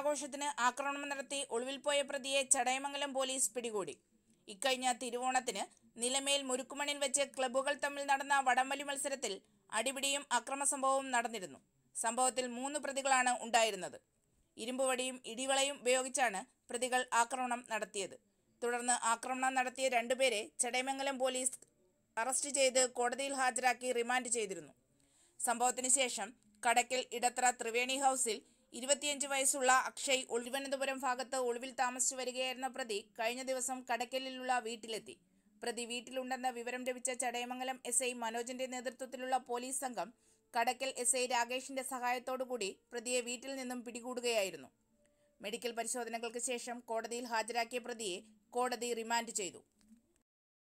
ആഘോഷത്തിന് ആക്രമണം നടത്തി ഒളിവിൽ പോയ പ്രതിയെ ചടയമംഗലം പോലീസ് പിടികൂടി ഇക്കഴിഞ്ഞ തിരുവോണത്തിന് നിലമേൽ മുരുക്കുമണിൽ വെച്ച് ക്ലബ്ബുകൾ തമ്മിൽ നടന്ന വടംവലി മത്സരത്തിൽ അടിപിടിയും സംഭവവും നടന്നിരുന്നു സംഭവത്തിൽ മൂന്ന് പ്രതികളാണ് ഉണ്ടായിരുന്നത് ഇരുമ്പുവടിയും ഇടിവളയും ഉപയോഗിച്ചാണ് പ്രതികൾ ആക്രമണം നടത്തിയത് തുടർന്ന് ആക്രമണം നടത്തിയ രണ്ടുപേരെ ചടയമംഗലം പോലീസ് അറസ്റ്റ് ചെയ്ത് കോടതിയിൽ ഹാജരാക്കി റിമാൻഡ് ചെയ്തിരുന്നു സംഭവത്തിന് ശേഷം കടക്കൽ ഇടത്ര ത്രിവേണി ഹൗസിൽ ഇരുപത്തിയഞ്ച് വയസ്സുള്ള അക്ഷയ് ഒളിവനന്തപുരം ഭാഗത്ത് ഒളിവിൽ താമസിച്ചു വരികയായിരുന്ന പ്രതി കഴിഞ്ഞ ദിവസം കടക്കലിലുള്ള വീട്ടിലെത്തി പ്രതി വീട്ടിലുണ്ടെന്ന വിവരം ലഭിച്ച ചടയമംഗലം എസ് ഐ മനോജിന്റെ നേതൃത്വത്തിലുള്ള പോലീസ് സംഘം കടക്കൽ എസ് ഐ രാകേഷിന്റെ സഹായത്തോടുകൂടി പ്രതിയെ വീട്ടിൽ നിന്നും പിടികൂടുകയായിരുന്നു മെഡിക്കൽ പരിശോധനകൾക്ക് ശേഷം കോടതിയിൽ ഹാജരാക്കിയ പ്രതിയെ കോടതി റിമാൻഡ് ചെയ്തു